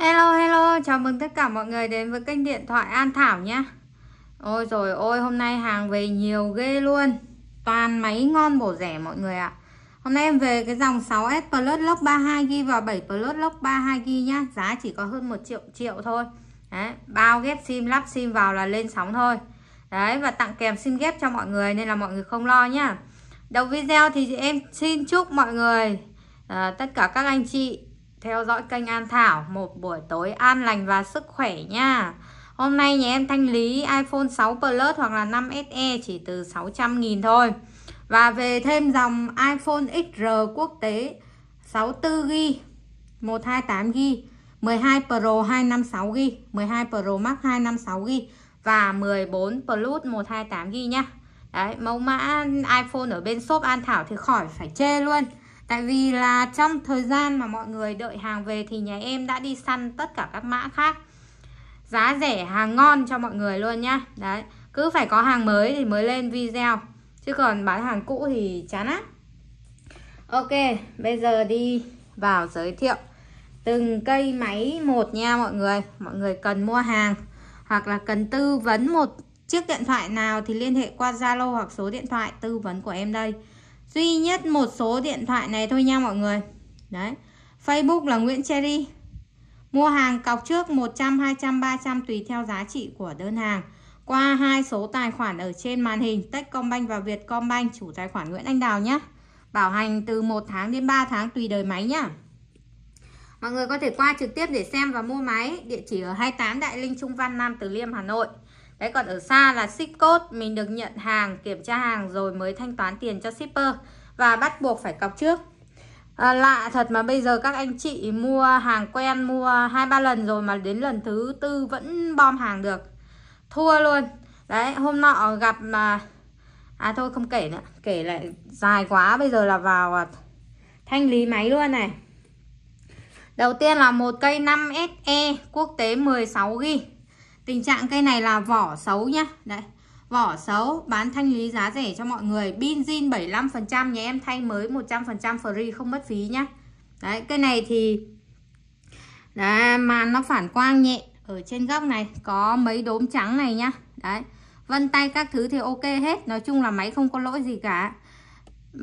Hello hello, chào mừng tất cả mọi người đến với kênh điện thoại An Thảo nhé Ôi rồi ôi, hôm nay hàng về nhiều ghê luôn Toàn máy ngon bổ rẻ mọi người ạ Hôm nay em về cái dòng 6S Plus Lock 32GB và 7 Plus Lock 32GB nhá Giá chỉ có hơn 1 triệu triệu thôi Đấy, bao ghép sim, lắp sim vào là lên sóng thôi Đấy, và tặng kèm sim ghép cho mọi người nên là mọi người không lo nhá Đầu video thì em xin chúc mọi người, à, tất cả các anh chị theo dõi kênh An Thảo một buổi tối an lành và sức khỏe nha Hôm nay nhà em thanh lý iPhone 6 Plus hoặc là 5 SE chỉ từ 600 nghìn thôi Và về thêm dòng iPhone XR quốc tế 64GB 128GB 12 Pro 256GB 12 Pro Max 256GB Và 14 Plus 128GB nhá Đấy, mẫu mã iPhone ở bên shop An Thảo thì khỏi phải chê luôn Tại vì là trong thời gian mà mọi người đợi hàng về thì nhà em đã đi săn tất cả các mã khác Giá rẻ hàng ngon cho mọi người luôn nhá Đấy cứ phải có hàng mới thì mới lên video Chứ còn bán hàng cũ thì chán lắm Ok bây giờ đi vào giới thiệu từng cây máy một nha mọi người Mọi người cần mua hàng hoặc là cần tư vấn một chiếc điện thoại nào thì liên hệ qua Zalo hoặc số điện thoại tư vấn của em đây duy nhất một số điện thoại này thôi nha mọi người đấy Facebook là Nguyễn Cherry mua hàng cọc trước 100 200 300 tùy theo giá trị của đơn hàng qua hai số tài khoản ở trên màn hình Techcombank và Vietcombank chủ tài khoản Nguyễn Anh Đào nhé bảo hành từ 1 tháng đến 3 tháng tùy đời máy nhá mọi người có thể qua trực tiếp để xem và mua máy địa chỉ ở 28 Đại Linh Trung Văn Nam Từ Liêm Hà Nội Đấy còn ở xa là ship code mình được nhận hàng, kiểm tra hàng rồi mới thanh toán tiền cho shipper và bắt buộc phải cọc trước. À, lạ thật mà bây giờ các anh chị mua hàng quen mua hai ba lần rồi mà đến lần thứ tư vẫn bom hàng được. Thua luôn. Đấy, hôm nọ gặp mà à thôi không kể nữa, kể lại dài quá bây giờ là vào à, thanh lý máy luôn này. Đầu tiên là một cây 5SE quốc tế 16 GB. Tình trạng cây này là vỏ xấu nhá. Đấy. Vỏ xấu bán thanh lý giá rẻ cho mọi người. Pin zin 75% nhà em thay mới 100% free không mất phí nhá. Đấy, cây này thì Đấy, màn nó phản quang nhẹ ở trên góc này có mấy đốm trắng này nhá. Đấy. Vân tay các thứ thì ok hết, nói chung là máy không có lỗi gì cả.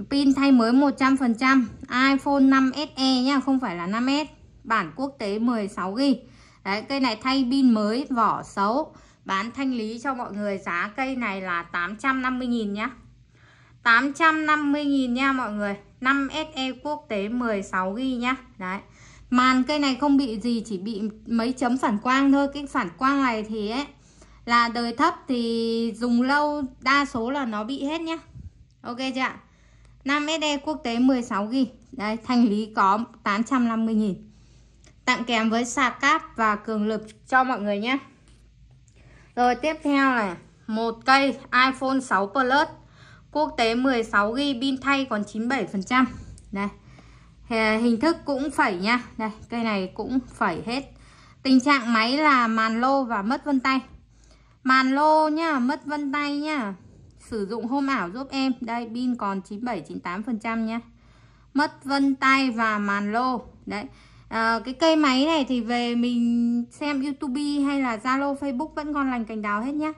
Pin thay mới 100%, iPhone 5SE nhá, không phải là 5S, bản quốc tế 16GB. Đấy, cây này thay pin mới, vỏ xấu. Bán thanh lý cho mọi người giá cây này là 850.000 nhá. 850.000 nha mọi người. 5 SE quốc tế 16 ghi nhá. Đấy. Màn cây này không bị gì chỉ bị mấy chấm phản quang thôi. Cái phản quang này thì ấy là đời thấp thì dùng lâu đa số là nó bị hết nhá. Ok chưa ạ? 5 SE quốc tế 16 ghi Đấy, thanh lý có 850 000 tặng kèm với sạc cáp và cường lực cho mọi người nhé rồi tiếp theo này một cây iPhone 6 Plus quốc tế 16GB pin thay còn 97% đây hình thức cũng phẩy nha đây cây này cũng phẩy hết tình trạng máy là màn lô và mất vân tay màn lô nhá mất vân tay nhá sử dụng hôm ảo giúp em đây pin còn 97 98% nhá mất vân tay và màn lô đấy à, cái cây máy này thì về mình xem youtube hay là zalo facebook vẫn ngon lành cành đào hết nhá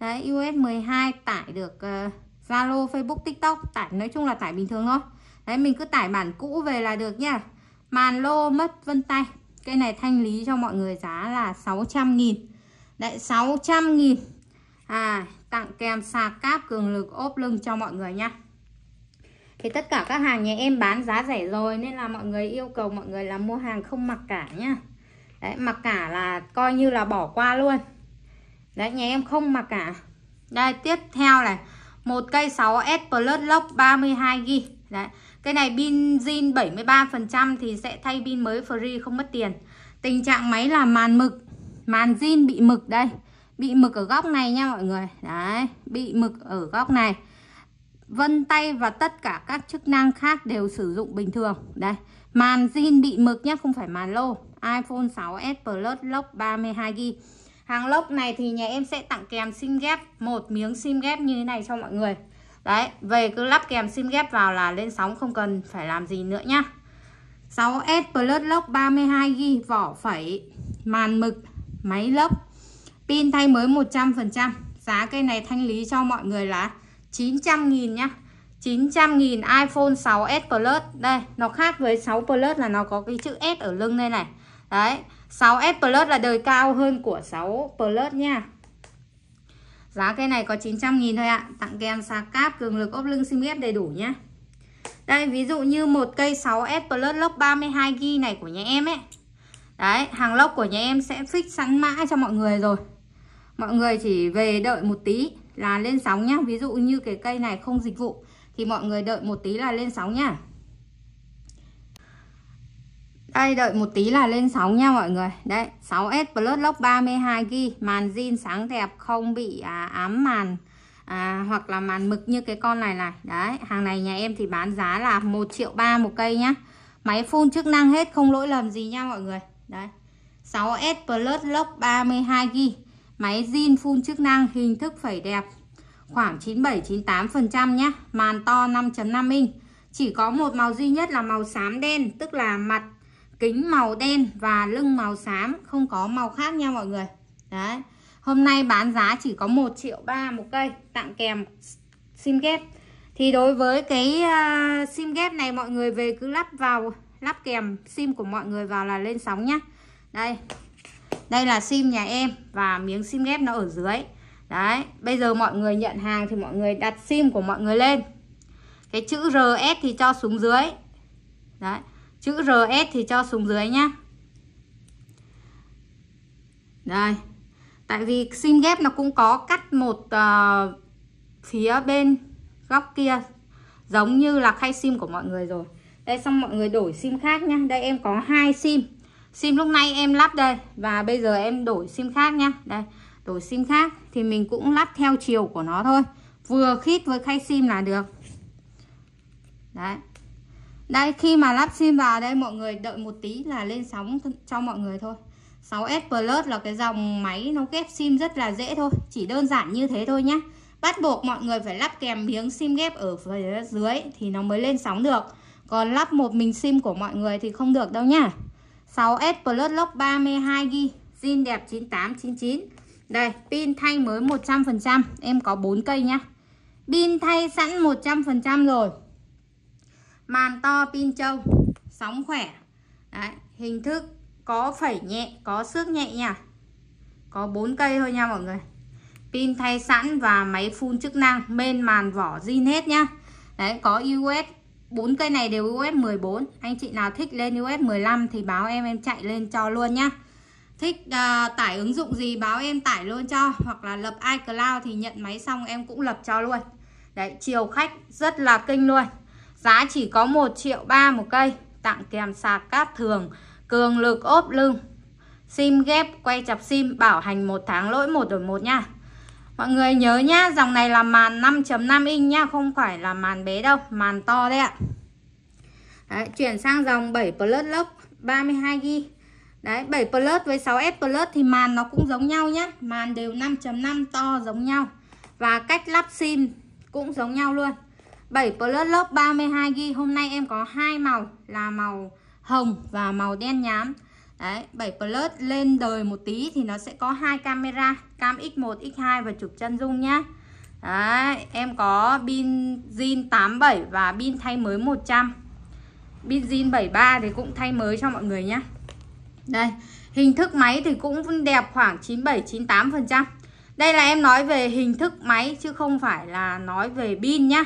đấy iOS 12 tải được uh, Zalo, Facebook, TikTok tải nói chung là tải bình thường thôi. Đấy mình cứ tải bản cũ về là được nhá Màn lô mất vân tay. Cây này thanh lý cho mọi người giá là 600 000 Đấy 600 000 À tặng kèm sạc cáp cường lực ốp lưng cho mọi người nha thì tất cả các hàng nhà em bán giá rẻ rồi nên là mọi người yêu cầu mọi người là mua hàng không mặc cả nhá đấy mặc cả là coi như là bỏ qua luôn đấy nhà em không mặc cả đây tiếp theo này một cây 6S Plus lốc 32G đấy cái này pin zin 73% thì sẽ thay pin mới free không mất tiền tình trạng máy là màn mực màn zin bị mực đây bị mực ở góc này nha mọi người đấy bị mực ở góc này vân tay và tất cả các chức năng khác đều sử dụng bình thường đây màn zin bị mực nhé không phải màn lô iPhone 6s Plus lốc 32GB hàng lốc này thì nhà em sẽ tặng kèm sim ghép một miếng sim ghép như thế này cho mọi người đấy về cứ lắp kèm sim ghép vào là lên sóng không cần phải làm gì nữa nhá 6s Plus lốc 32GB vỏ phẩy màn mực máy lốc pin thay mới 100% giá cây này thanh lý cho mọi người là 900.000 nhá 900.000 iPhone 6s Plus đây nó khác với 6 Plus là nó có cái chữ S ở lưng đây này đấy 6s Plus là đời cao hơn của 6 Plus nha giá cây này có 900.000 thôi ạ tặng kèm sạc cáp cường lực ốp lưng sim ghép đầy đủ nhá, đây ví dụ như một cây 6s Plus lốc 32GB này của nhà em ấy đấy hàng lốc của nhà em sẽ fix sẵn mã cho mọi người rồi mọi người chỉ về đợi một tí là lên sóng nhá ví dụ như cái cây này không dịch vụ thì mọi người đợi một tí là lên sóng nhá đây đợi một tí là lên sóng nha mọi người đấy 6S Plus lốc 32GB màn zin sáng đẹp không bị à, ám màn à, hoặc là màn mực như cái con này này đấy hàng này nhà em thì bán giá là 1 triệu ba một cây nhá máy phun chức năng hết không lỗi lầm gì nha mọi người đấy 6S Plus lốc 32GB Máy zin phun chức năng hình thức phẩy đẹp khoảng 97-98% nhé. Màn to 5.5 inch. Chỉ có một màu duy nhất là màu xám đen, tức là mặt kính màu đen và lưng màu xám, không có màu khác nha mọi người. Đấy. Hôm nay bán giá chỉ có 1 triệu 3 một cây, tặng kèm sim ghép. Thì đối với cái uh, sim ghép này mọi người về cứ lắp vào, lắp kèm sim của mọi người vào là lên sóng nhá. Đây, đây là sim nhà em và miếng sim ghép nó ở dưới đấy bây giờ mọi người nhận hàng thì mọi người đặt sim của mọi người lên cái chữ RS thì cho xuống dưới đấy chữ RS thì cho xuống dưới nhá đây tại vì sim ghép nó cũng có cắt một uh, phía bên góc kia giống như là khay sim của mọi người rồi đây xong mọi người đổi sim khác nhá đây em có hai sim sim lúc nay em lắp đây và bây giờ em đổi sim khác nhá đây đổi sim khác thì mình cũng lắp theo chiều của nó thôi vừa khít với khay sim là được đấy đây khi mà lắp sim vào đây mọi người đợi một tí là lên sóng cho mọi người thôi 6S Plus là cái dòng máy nó ghép sim rất là dễ thôi Chỉ đơn giản như thế thôi nhá. Bắt buộc mọi người phải lắp kèm miếng sim ghép ở phía dưới thì nó mới lên sóng được Còn lắp một mình sim của mọi người thì không được đâu nhá 6S Plus lốc 32GB zin đẹp 9899 đây pin thay mới 100% em có 4 cây nhá pin thay sẵn 100% rồi màn to pin trâu sóng khỏe Đấy, hình thức có phẩy nhẹ có xước nhẹ nha có 4 cây thôi nha mọi người pin thay sẵn và máy phun chức năng bên màn vỏ zin hết nhá đấy có US bốn cây này đều US 14 anh chị nào thích lên US 15 thì báo em em chạy lên cho luôn nhá thích à, tải ứng dụng gì báo em tải luôn cho hoặc là lập iCloud thì nhận máy xong em cũng lập cho luôn đấy chiều khách rất là kinh luôn giá chỉ có 1 triệu ba một cây tặng kèm sạc cát thường cường lực ốp lưng sim ghép quay chập sim bảo hành một tháng lỗi một đổi một nha Mọi người nhớ nhá, dòng này là màn 5.5 inch nhá, không phải là màn bé đâu, màn to đấy ạ. Đấy, chuyển sang dòng 7 Plus lốc 32 g. Đấy, 7 Plus với 6S Plus thì màn nó cũng giống nhau nhá, màn đều 5.5 to giống nhau. Và cách lắp sim cũng giống nhau luôn. 7 Plus lốc 32 g hôm nay em có hai màu là màu hồng và màu đen nhám. Đấy, 7 Plus lên đời một tí thì nó sẽ có hai camera, cam X1, X2 và chụp chân dung nhá. Đấy, em có pin zin 87 và pin thay mới 100. Pin zin 73 thì cũng thay mới cho mọi người nhé. Đây, hình thức máy thì cũng đẹp khoảng 97 98%. Đây là em nói về hình thức máy chứ không phải là nói về pin nhá.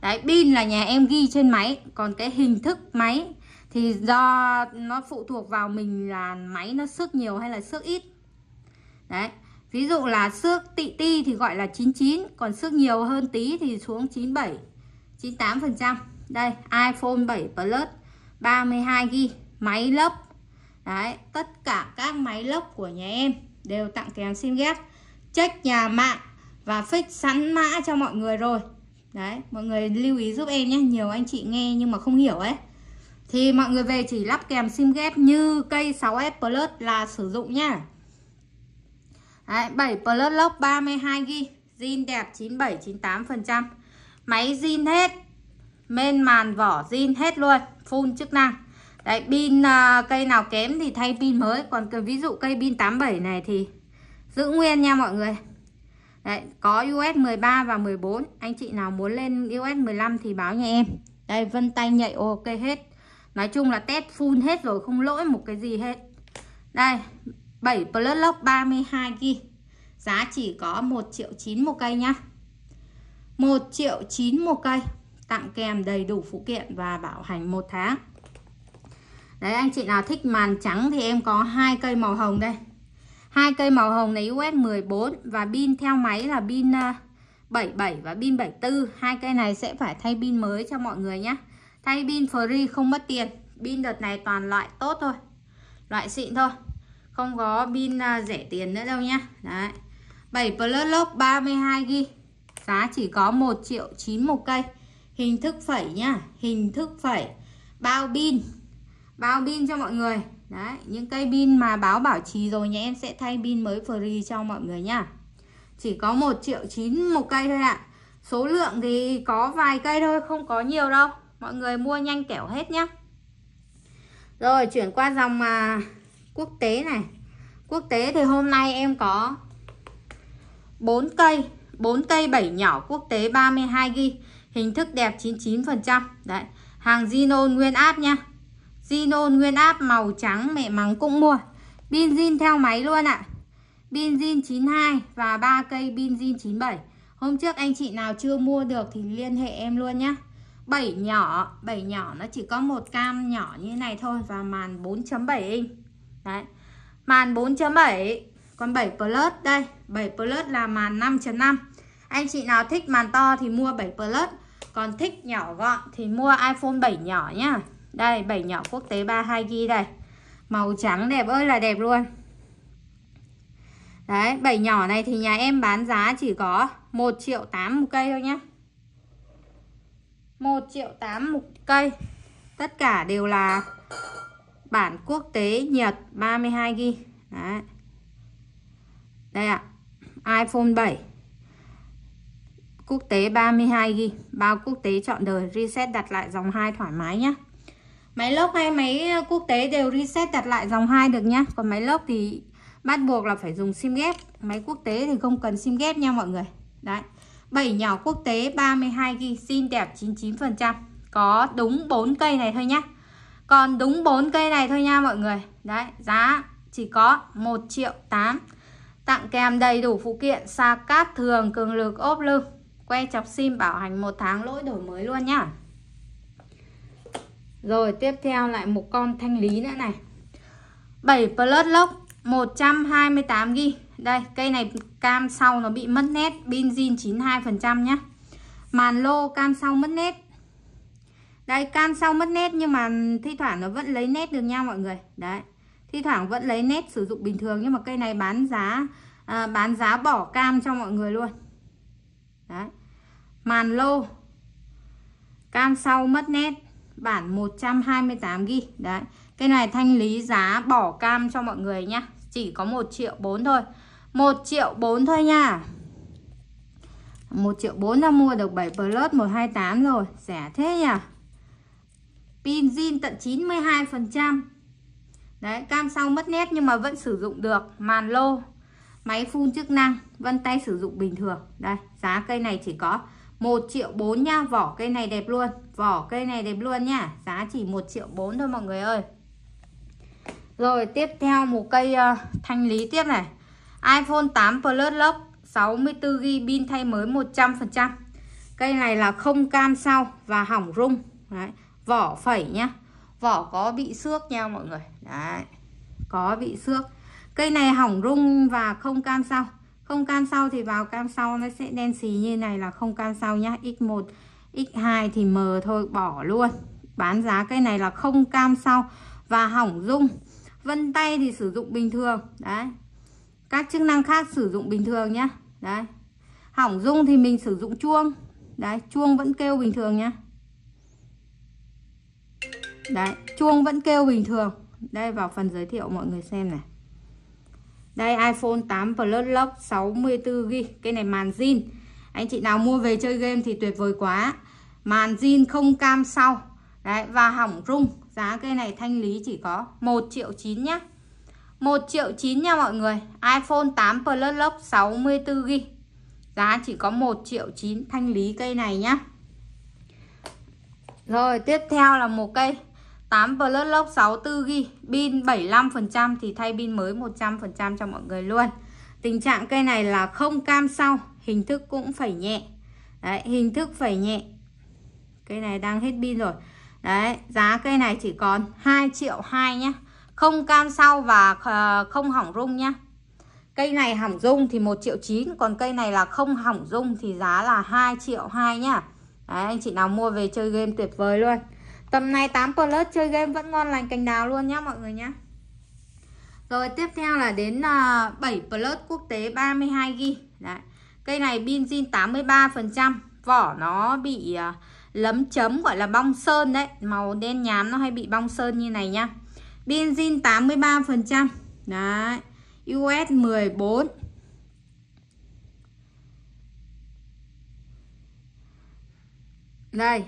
Đấy, pin là nhà em ghi trên máy, còn cái hình thức máy thì do nó phụ thuộc vào mình là máy nó xước nhiều hay là xước ít đấy ví dụ là xước tị ti thì gọi là 99 còn xước nhiều hơn tí thì xuống 97 98 phần trăm đây iPhone 7 Plus 32 g máy lốc đấy tất cả các máy lốc của nhà em đều tặng kèm sim ghép check nhà mạng và fix sẵn mã cho mọi người rồi đấy mọi người lưu ý giúp em nhé nhiều anh chị nghe nhưng mà không hiểu ấy thì mọi người về chỉ lắp kèm sim ghép như cây 6S Plus là sử dụng nhá Đấy, 7 Plus lốc 32GB zin đẹp 97-98% máy zin hết men màn vỏ zin hết luôn full chức năng Đấy, pin à, cây nào kém thì thay pin mới Còn cái, ví dụ cây pin 87 này thì giữ nguyên nha mọi người Đấy, có US 13 và 14 Anh chị nào muốn lên US 15 thì báo nha em Đây, vân tay nhạy ok hết Nói chung là test full hết rồi không lỗi một cái gì hết Đây 7 Plus Lock 32GB Giá chỉ có 1 triệu 9 một cây nhá 1 triệu 9 một cây Tặng kèm đầy đủ phụ kiện và bảo hành 1 tháng Đấy anh chị nào thích màn trắng thì em có hai cây màu hồng đây hai cây màu hồng này US 14 và pin theo máy là pin 77 ờ, và pin 74 hai cây này sẽ phải thay pin mới cho mọi người nhé Thay pin free không mất tiền Pin đợt này toàn loại tốt thôi Loại xịn thôi Không có pin à, rẻ tiền nữa đâu nhá Đấy 7 plus lốc 32GB Giá chỉ có 1 triệu 9 một cây Hình thức phẩy nhá Hình thức phẩy Bao pin Bao pin cho mọi người Đấy, những cây pin mà báo bảo trì rồi nhà em sẽ thay pin mới free cho mọi người nhá Chỉ có 1 triệu 9 một cây thôi ạ à. Số lượng thì có vài cây thôi, không có nhiều đâu mọi người mua nhanh kẻo hết nhé. rồi chuyển qua dòng à, quốc tế này quốc tế thì hôm nay em có 4 cây 4 cây 7 nhỏ quốc tế 32 ghi hình thức đẹp 99% đấy hàng Zinon nguyên áp nha Zinon nguyên áp màu trắng mẹ mắng cũng mua pin zin theo máy luôn ạ pin zin 92 và 3 cây pin zin 97 hôm trước anh chị nào chưa mua được thì liên hệ em luôn nhé 7 nhỏ 7 nhỏ nó chỉ có một cam nhỏ như này thôi và màn 4.7 inch đấy màn 4.7 còn 7 plus đây 7 plus là màn 5.5 anh chị nào thích màn to thì mua 7 plus còn thích nhỏ gọn thì mua iPhone 7 nhỏ nhá đây 7 nhỏ quốc tế 32 g đây màu trắng đẹp ơi là đẹp luôn đấy 7 nhỏ này thì nhà em bán giá chỉ có 1 triệu 8 một cây thôi nhé 1 triệu 8 một cây tất cả đều là bản quốc tế Nhật 32GB Đấy. đây ạ à, iPhone 7 quốc tế 32GB bao quốc tế chọn đời reset đặt lại dòng 2 thoải mái nhé máy lốc hay máy ờ, quốc tế đều reset đặt lại dòng 2 được nhé còn máy lốc thì bắt buộc là phải dùng sim ghép máy quốc tế thì không cần sim ghép nha mọi người đấy 7 nhỏ quốc tế 32 ghi xinh đẹp 99%. Có đúng 4 cây này thôi nhé Còn đúng 4 cây này thôi nha mọi người. Đấy, giá chỉ có 1 triệu 8. Tặng kèm đầy đủ phụ kiện sa cát thường cường lực ốp lưng. Que chọc sim bảo hành 1 tháng lỗi đổi mới luôn nhá. Rồi tiếp theo lại một con thanh lý nữa này. 7 Plus Lock 128 ghi đây cây này cam sau nó bị mất nét pin zin 92% nhá màn lô cam sau mất nét đây cam sau mất nét nhưng mà thi thoảng nó vẫn lấy nét được nha mọi người đấy thi thoảng vẫn lấy nét sử dụng bình thường nhưng mà cây này bán giá à, bán giá bỏ cam cho mọi người luôn đấy màn lô cam sau mất nét bản 128 g đấy cái này thanh lý giá bỏ cam cho mọi người nhá chỉ có 1 triệu 4 thôi 1 triệu 4 thôi nha 1 triệu 4 là mua được 7 Plus 128 rồi Rẻ thế nhỉ Pin zin tận 92% Đấy cam sau mất nét nhưng mà vẫn sử dụng được Màn lô Máy phun chức năng Vân tay sử dụng bình thường Đây giá cây này chỉ có 1 triệu 4 nha Vỏ cây này đẹp luôn Vỏ cây này đẹp luôn nha Giá chỉ 1 triệu 4 thôi mọi người ơi Rồi tiếp theo một cây uh, thanh lý tiếp này iPhone 8 Plus lốc 64GB pin thay mới 100% Cây này là không cam sau và hỏng rung Đấy. Vỏ phẩy nhá Vỏ có bị xước nha mọi người Đấy Có bị xước Cây này hỏng rung và không cam sau Không cam sau thì vào cam sau nó sẽ đen xì như này là không cam sau nhá X1, X2 thì mờ thôi bỏ luôn Bán giá cây này là không cam sau và hỏng rung Vân tay thì sử dụng bình thường Đấy các chức năng khác sử dụng bình thường nhé đấy hỏng rung thì mình sử dụng chuông đấy chuông vẫn kêu bình thường nhé đấy chuông vẫn kêu bình thường đây vào phần giới thiệu mọi người xem này đây iPhone 8 Plus Lock 64GB Cái này màn zin Anh chị nào mua về chơi game thì tuyệt vời quá Màn zin không cam sau Đấy và hỏng rung Giá cây này thanh lý chỉ có 1 triệu 9 nhá 1 triệu 9 nha mọi người iPhone 8 Plus Lux 64GB Giá chỉ có 1 triệu 9 Thanh lý cây này nhá Rồi tiếp theo là một cây 8 Plus Lux 64GB Pin 75% thì thay pin mới 100% cho mọi người luôn Tình trạng cây này là không cam sau Hình thức cũng phải nhẹ Đấy, hình thức phải nhẹ Cây này đang hết pin rồi Đấy, giá cây này chỉ còn 2 triệu 2 nhé không can sau và ờ, không hỏng rung nhá cây này hỏng rung thì 1 triệu 9 còn cây này là không hỏng rung thì giá là 2 triệu 2 nhá Đấy, anh chị nào mua về chơi game tuyệt vời luôn tầm này 8 plus chơi game vẫn ngon lành cành đào luôn nhá mọi người nhá rồi tiếp theo là đến 7 ờ, plus quốc tế 32g Đấy. cây này pin zin 83% vỏ nó bị ờ, lấm chấm gọi là bong sơn đấy màu đen nhám nó hay bị bong sơn như này nhá Benzin 83%. Đấy. US 14. Đây,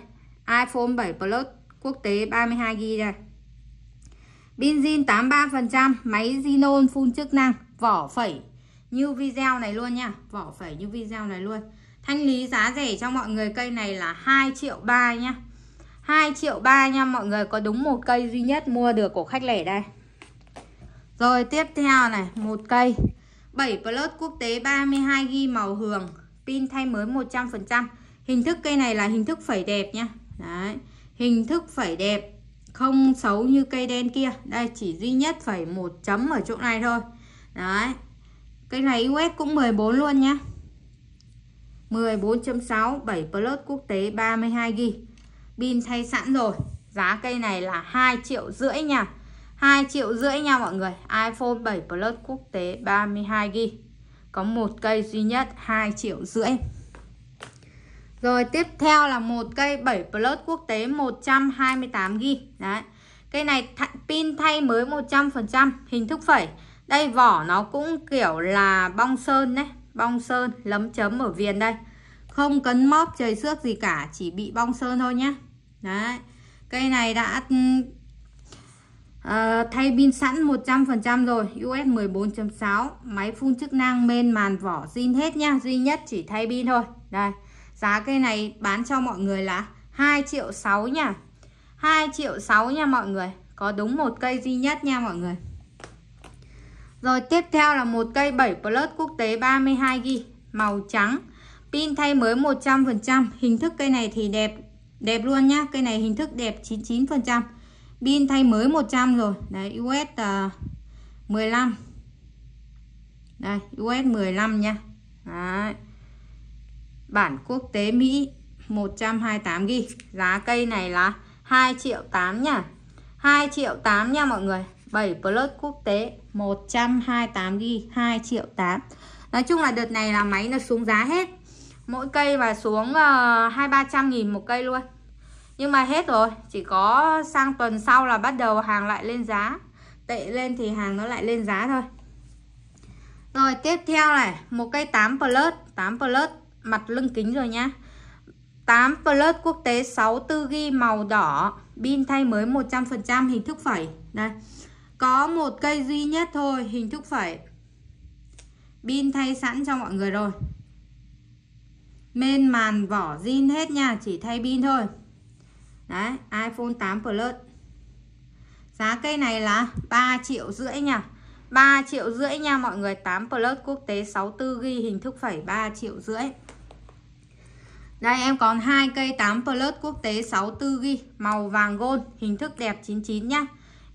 iPhone 7 Plus quốc tế 32 GB đây. Benzin 83%, máy Xenon phun chức năng, vỏ phẩy như video này luôn nha, vỏ phẩy như video này luôn. Thanh lý giá rẻ cho mọi người cây này là 2 triệu 3 nhá. 2 triệu 3 nha mọi người Có đúng một cây duy nhất mua được của khách lẻ đây Rồi tiếp theo này một cây 7 Plus quốc tế 32GB màu hường Pin thay mới 100% Hình thức cây này là hình thức phẩy đẹp nha Đấy Hình thức phẩy đẹp Không xấu như cây đen kia Đây chỉ duy nhất phẩy một chấm ở chỗ này thôi Đấy Cây này US cũng 14 luôn nhá 14.6 7 Plus quốc tế 32GB pin thay sẵn rồi giá cây này là 2 triệu rưỡi nha 2 triệu rưỡi nha mọi người iPhone 7 Plus quốc tế 32GB có một cây duy nhất 2 triệu rưỡi rồi tiếp theo là một cây 7 Plus quốc tế 128GB đấy cây này th pin thay mới 100% hình thức phẩy đây vỏ nó cũng kiểu là bong sơn đấy bong sơn lấm chấm ở viền đây không cấn móp trời xước gì cả chỉ bị bong sơn thôi nhé đấy cây này đã uh, thay pin sẵn 100% rồi US 14.6 máy phun chức năng men màn vỏ zin hết nha duy nhất chỉ thay pin thôi đây giá cây này bán cho mọi người là 2 triệu 6 nha 2 triệu 6 nha mọi người có đúng một cây duy nhất nha mọi người rồi tiếp theo là một cây 7 Plus quốc tế 32G màu trắng Pin thay mới 100%, hình thức cây này thì đẹp Đẹp luôn nhá Cây này hình thức đẹp 99% Pin thay mới 100 rồi Đấy US uh, 15 Đây US 15 nhá Đấy Bản quốc tế Mỹ 128GB Giá cây này là 2 triệu 8 nha 2 triệu 8 nha mọi người 7 Plus quốc tế 128GB 2 triệu 8 Nói chung là đợt này là máy nó xuống giá hết Mỗi cây và xuống uh, ờ, 2-300 nghìn một cây luôn nhưng mà hết rồi chỉ có sang tuần sau là bắt đầu hàng lại lên giá tệ lên thì hàng nó lại lên giá thôi rồi tiếp theo này một cây 8 plus 8 plus mặt lưng kính rồi nhá 8 plus quốc tế 64GB màu đỏ pin thay mới 100% hình thức phẩy đây có một cây duy nhất thôi hình thức phẩy pin thay sẵn cho mọi người rồi men màn vỏ zin hết nha chỉ thay pin thôi Đấy, iPhone 8 Plus. Giá cây này là 3 triệu rưỡi nha. 3 triệu rưỡi nha mọi người 8 Plus quốc tế 64 ghi hình thức phẩy 3 triệu rưỡi Đây em còn hai cây 8 Plus quốc tế 64 ghi Màu vàng gold hình thức đẹp 99 nhá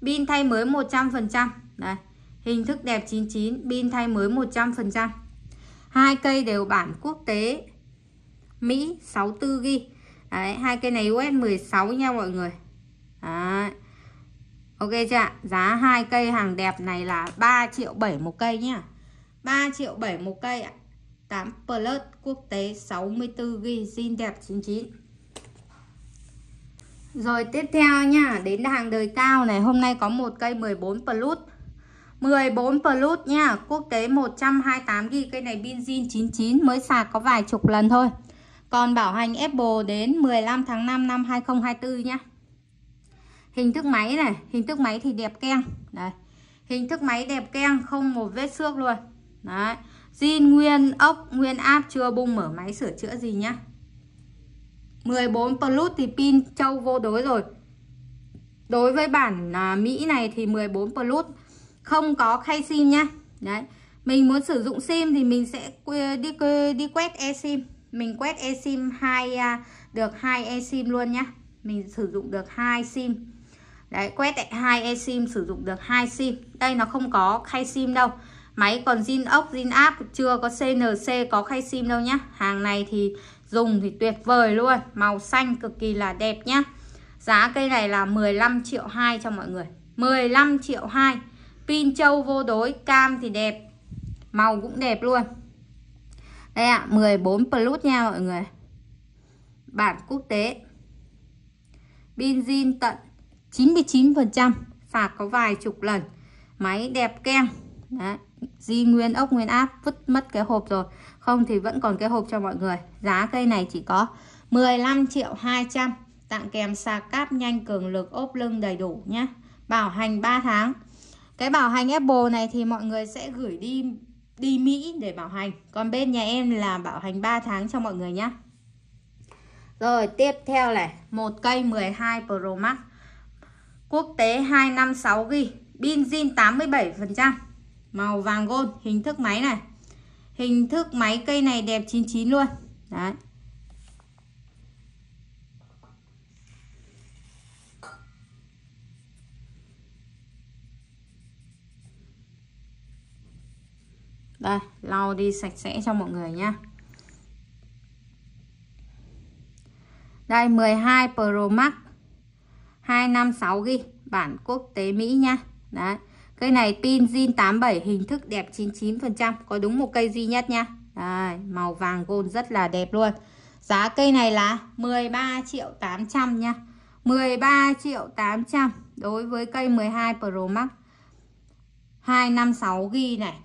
Pin thay mới 100% Đây hình thức đẹp 99 Pin thay mới 100% hai cây đều bản quốc tế Mỹ 64 ghi. Đấy, hai cây này US 16 nha mọi người Đấy. Ok chưa ạ Giá hai cây hàng đẹp này là 3 triệu 7 một cây nhá 3 triệu 7 một cây ạ 8 Plus quốc tế 64 ghi zin đẹp 99 Rồi tiếp theo nha Đến hàng đời cao này Hôm nay có một cây 14 Plus 14 Plus nha Quốc tế 128 ghi Cây này pin zin 99 Mới sạc có vài chục lần thôi còn bảo hành Apple đến 15 tháng 5 năm 2024 nhé Hình thức máy này, hình thức máy thì đẹp keng. Đấy. Hình thức máy đẹp keng, không một vết xước luôn. Đấy. Zin nguyên ốc, nguyên áp chưa bung mở máy sửa chữa gì nhá. 14 Plus thì pin châu vô đối rồi. Đối với bản à, Mỹ này thì 14 Plus không có khay sim nhá. Đấy. Mình muốn sử dụng sim thì mình sẽ đi đi quét e sim mình quét eSIM hai à, được hai eSIM luôn nhé, mình sử dụng được hai sim đấy quét tại hai eSIM sử dụng được hai sim đây nó không có khay sim đâu máy còn zin ốc zin áp, chưa có CNC có khay sim đâu nhé, hàng này thì dùng thì tuyệt vời luôn màu xanh cực kỳ là đẹp nhá giá cây này là 15 triệu 2 cho mọi người 15 triệu 2 pin châu vô đối cam thì đẹp màu cũng đẹp luôn đây ạ, à, 14 plus nha mọi người. Bản quốc tế. Benzin tận 99%, sạc có vài chục lần. Máy đẹp kem, Đấy, di nguyên ốc nguyên áp vứt mất cái hộp rồi. Không thì vẫn còn cái hộp cho mọi người. Giá cây này chỉ có 15 triệu 200 tặng kèm xà cáp nhanh cường lực ốp lưng đầy đủ nhé bảo hành 3 tháng cái bảo hành Apple này thì mọi người sẽ gửi đi đi Mỹ để bảo hành còn bên nhà em là bảo hành 3 tháng cho mọi người nhé rồi tiếp theo này một cây 12 Pro Max quốc tế 256GB pin zin 87% màu vàng gold hình thức máy này hình thức máy cây này đẹp 99 luôn đấy đây lau đi sạch sẽ cho mọi người nhé đây 12 Pro Max 256 g bản quốc tế Mỹ nha đấy cây này pin zin 87 hình thức đẹp 99% có đúng một cây duy nhất nha Đây, màu vàng gold rất là đẹp luôn. Giá cây này là 13 triệu 800 nha. 13 triệu 800 đối với cây 12 Pro Max 256 g này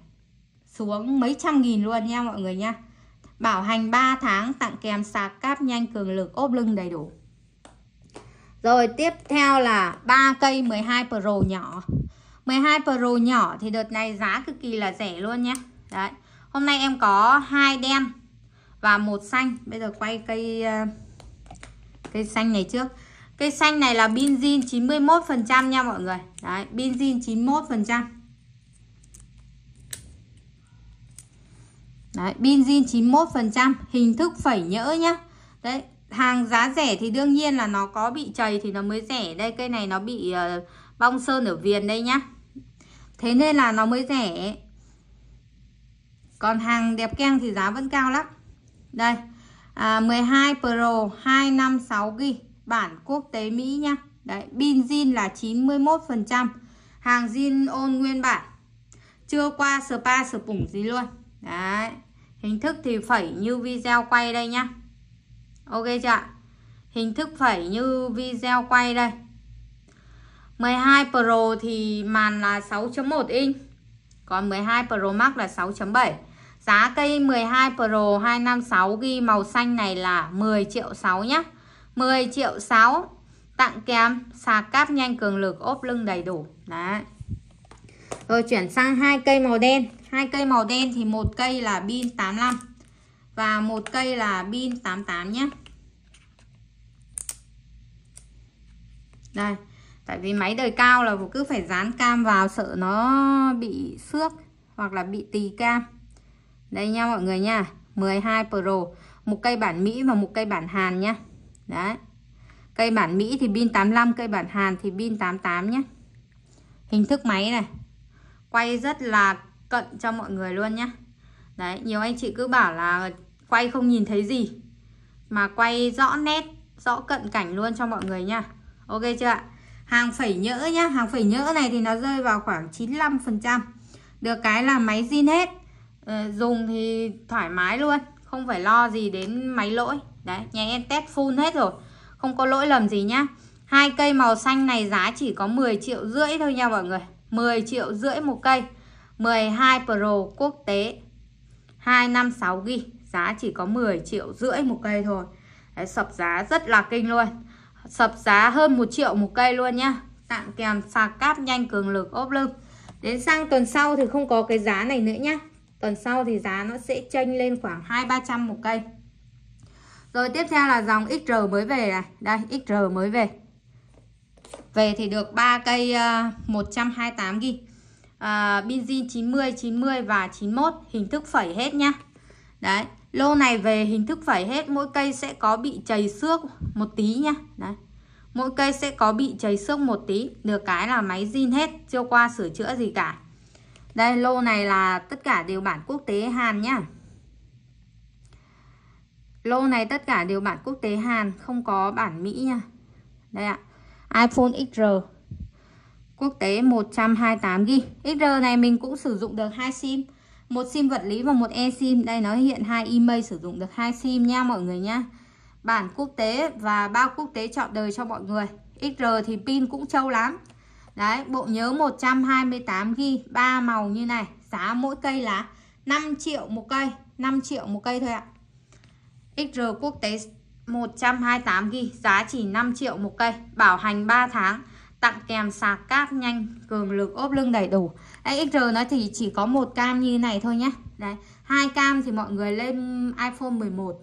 xuống mấy trăm nghìn luôn nha mọi người nha bảo hành 3 tháng tặng kèm sạc cáp nhanh cường lực ốp lưng đầy đủ rồi tiếp theo là ba cây 12 Pro nhỏ 12 Pro nhỏ thì đợt này giá cực kỳ là rẻ luôn nhé Đấy Hôm nay em có hai đen và một xanh Bây giờ quay cây ờ, cây xanh này trước Cây xanh này là pin zin 91% nha mọi người Đấy, pin zin 91% Đấy, Binzin 91% hình thức phẩy nhỡ nhá. Đấy, hàng giá rẻ thì đương nhiên là nó có bị chày thì nó mới rẻ. Đây cây này nó bị uh, bong sơn ở viền đây nhá. Thế nên là nó mới rẻ. Còn hàng đẹp keng thì giá vẫn cao lắm. Đây, à, 12 Pro 256GB bản quốc tế Mỹ nhá. Đấy, pin zin là 91%. Hàng zin ôn nguyên bản. Chưa qua spa sờ bủng gì luôn. Đấy. Hình thức thì phẩy như video quay đây nhá. Ok chưa ạ? Hình thức phẩy như video quay đây. 12 Pro thì màn là 6.1 inch. Còn 12 Pro Max là 6.7. Giá cây 12 Pro 256 ghi màu xanh này là 10 triệu 6 nhá. 10 triệu 6 tặng kèm sạc cáp nhanh cường lực ốp lưng đầy đủ. Đấy. Rồi chuyển sang hai cây màu đen hai cây màu đen thì một cây là pin 85 và một cây là pin 88 nhé đây tại vì máy đời cao là cứ phải dán cam vào sợ nó bị xước hoặc là bị tì cam đây nha mọi người nha 12 Pro một cây bản Mỹ và một cây bản Hàn nhé. đấy cây bản Mỹ thì pin 85 cây bản Hàn thì pin 88 nhé hình thức máy này quay rất là cận cho mọi người luôn nhé đấy nhiều anh chị cứ bảo là quay không nhìn thấy gì mà quay rõ nét rõ cận cảnh luôn cho mọi người nha ok chưa ạ hàng phẩy nhỡ nhá hàng phẩy nhỡ này thì nó rơi vào khoảng 95 phần trăm được cái là máy zin hết ờ, dùng thì thoải mái luôn không phải lo gì đến máy lỗi đấy nhà em test full hết rồi không có lỗi lầm gì nhá hai cây màu xanh này giá chỉ có 10 triệu rưỡi thôi nha mọi người 10 triệu rưỡi một cây 12 Pro quốc tế 256GB giá chỉ có 10 triệu rưỡi một cây thôi Đấy, sập giá rất là kinh luôn sập giá hơn 1 triệu một cây luôn nhá tặng kèm sạc cáp nhanh cường lực ốp lưng đến sang tuần sau thì không có cái giá này nữa nhá tuần sau thì giá nó sẽ chênh lên khoảng 2 300 một cây rồi tiếp theo là dòng XR mới về này đây XR mới về về thì được 3 cây 128 ờ, g uh, Binzin 90, 90 và 91 hình thức phẩy hết nhá. Đấy, lô này về hình thức phẩy hết mỗi cây sẽ có bị chảy xước một tí nhá. Đấy. Mỗi cây sẽ có bị chảy xước một tí, được cái là máy zin hết, chưa qua sửa chữa gì cả. Đây lô này là tất cả đều bản quốc tế Hàn nhá. Lô này tất cả đều bản quốc tế Hàn, không có bản Mỹ nha. Đây ạ. iPhone XR quốc tế 128 GB. XR này mình cũng sử dụng được hai sim, một sim vật lý và một eSIM. Đây nó hiện hai email sử dụng được hai sim nha mọi người nha. Bản quốc tế và bao quốc tế chọn đời cho mọi người. XR thì pin cũng trâu lắm. Đấy, bộ nhớ 128 GB, ba màu như này, giá mỗi cây là 5 triệu một cây, 5 triệu một cây thôi ạ. XR quốc tế 128 GB, giá chỉ 5 triệu một cây, bảo hành 3 tháng tặng kèm sạc cáp nhanh cường lực ốp lưng đầy đủ XR nó thì chỉ có một cam như này thôi nhé đấy hai cam thì mọi người lên iPhone 11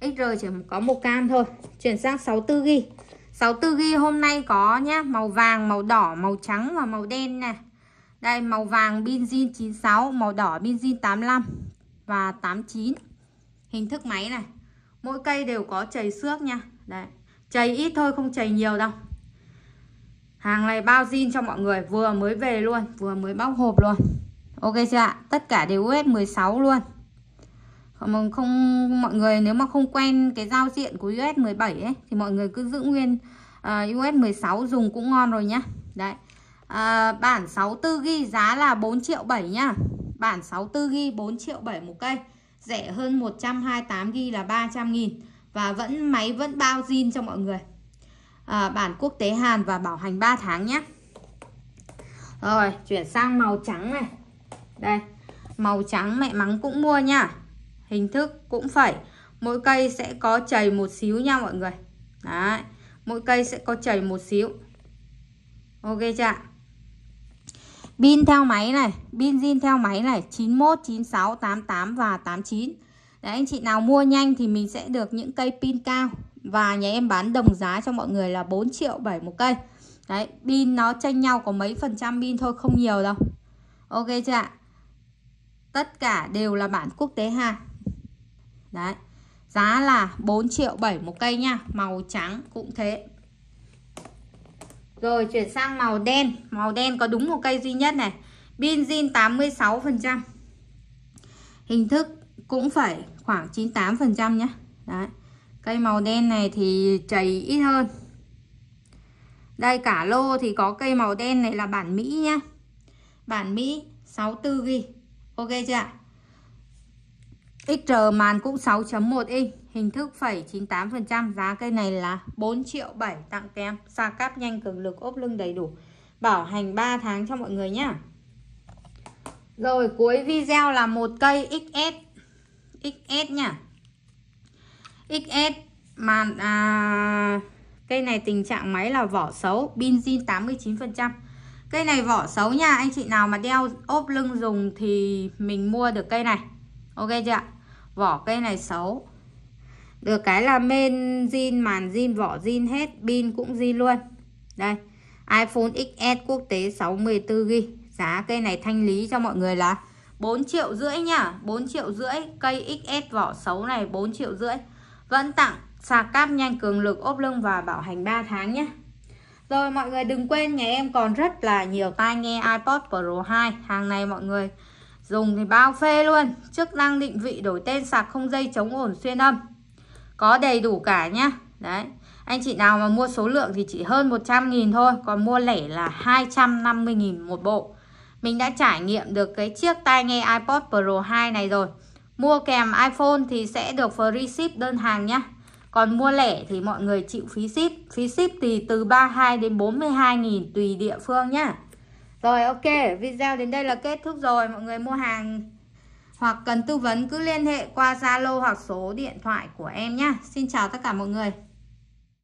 XR chỉ có một cam thôi chuyển sang 64 g 64 ghi hôm nay có nhá màu vàng màu đỏ màu trắng và màu đen này đây màu vàng pin zin 96 màu đỏ pin zin 85 và 89 hình thức máy này mỗi cây đều có chảy xước nha đấy chảy ít thôi không chảy nhiều đâu hàng này bao zin cho mọi người vừa mới về luôn vừa mới bóc hộp luôn ok chưa ạ tất cả đều us 16 luôn không, không mọi người nếu mà không quen cái giao diện của us 17 ấy thì mọi người cứ giữ nguyên uh, us 16 dùng cũng ngon rồi nhá đấy à, bản 64 ghi giá là 4 triệu 7 nhá bản 64 ghi 4 triệu 7 một cây rẻ hơn 128 ghi là 300 nghìn và vẫn máy vẫn bao zin cho mọi người à, bản quốc tế Hàn và bảo hành 3 tháng nhé rồi chuyển sang màu trắng này đây màu trắng mẹ mắng cũng mua nha hình thức cũng phải mỗi cây sẽ có chảy một xíu nha mọi người đấy mỗi cây sẽ có chảy một xíu ok chưa ạ Pin theo máy này, pin zin theo máy này 91, 96, 88 và 89. Đấy anh chị nào mua nhanh thì mình sẽ được những cây pin cao và nhà em bán đồng giá cho mọi người là 4 triệu 7 một cây đấy pin nó tranh nhau có mấy phần trăm pin thôi không nhiều đâu ok chưa ạ tất cả đều là bản quốc tế ha đấy giá là 4 triệu 7 một cây nha màu trắng cũng thế rồi chuyển sang màu đen màu đen có đúng một cây duy nhất này pin Binzin 86% Hình thức cũng phải khoảng 98% nhé Đấy cây màu đen này thì chảy ít hơn đây cả lô thì có cây màu đen này là bản Mỹ nhá bản Mỹ 64 ghi ok chưa ạ XR màn cũng 6.1 inch hình thức phẩy 98% giá cây này là 4 triệu 7 tặng kèm sa cáp nhanh cường lực ốp lưng đầy đủ bảo hành 3 tháng cho mọi người nhá rồi cuối video là một cây XS XS nhá. XS mà à, cây này tình trạng máy là vỏ xấu pin zin 89% cây này vỏ xấu nha anh chị nào mà đeo ốp lưng dùng thì mình mua được cây này ok chưa ạ vỏ cây này xấu được cái là men zin màn zin vỏ zin hết pin cũng zin luôn đây iPhone XS quốc tế 64GB giá cây này thanh lý cho mọi người là 4 triệu rưỡi nhá 4 triệu rưỡi cây XS vỏ xấu này 4 triệu rưỡi vẫn tặng sạc cáp nhanh cường lực ốp lưng và bảo hành 3 tháng nhé rồi mọi người đừng quên nhà em còn rất là nhiều tai nghe iPod Pro 2 hàng này mọi người dùng thì bao phê luôn chức năng định vị đổi tên sạc không dây chống ổn xuyên âm có đầy đủ cả nhá đấy anh chị nào mà mua số lượng thì chỉ hơn 100.000 thôi còn mua lẻ là 250.000 một bộ mình đã trải nghiệm được cái chiếc tai nghe iPod Pro 2 này rồi Mua kèm iPhone thì sẽ được free ship đơn hàng nhé. Còn mua lẻ thì mọi người chịu phí ship. Phí ship thì từ 32 đến 42 nghìn tùy địa phương nhé. Rồi ok, video đến đây là kết thúc rồi. Mọi người mua hàng hoặc cần tư vấn cứ liên hệ qua Zalo hoặc số điện thoại của em nhé. Xin chào tất cả mọi người.